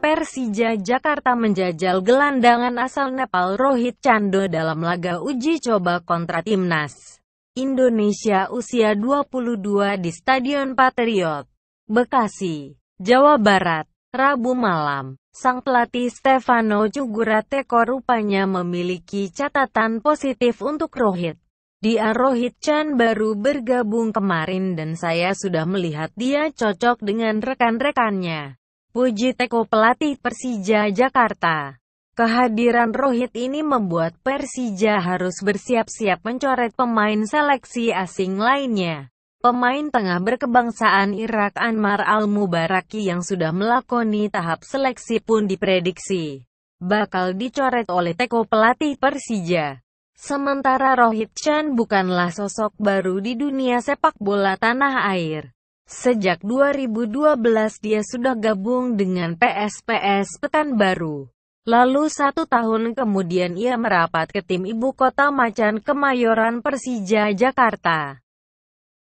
Persija Jakarta menjajal gelandangan asal Nepal Rohit Chando dalam laga uji coba kontra timnas. Indonesia usia 22 di Stadion Patriot, Bekasi, Jawa Barat, Rabu malam. Sang pelatih Stefano Cugurateko rupanya memiliki catatan positif untuk Rohit. Dia Rohit Chan baru bergabung kemarin dan saya sudah melihat dia cocok dengan rekan-rekannya. Puji Teko pelatih Persija Jakarta. Kehadiran Rohit ini membuat Persija harus bersiap-siap mencoret pemain seleksi asing lainnya. Pemain tengah berkebangsaan Irak Anmar Al-Mubaraki yang sudah melakoni tahap seleksi pun diprediksi bakal dicoret oleh teko pelatih Persija. Sementara Rohit Chan bukanlah sosok baru di dunia sepak bola tanah air. Sejak 2012 dia sudah gabung dengan PSPS Petan Baru. Lalu satu tahun kemudian ia merapat ke tim ibu kota Macan Kemayoran Persija Jakarta.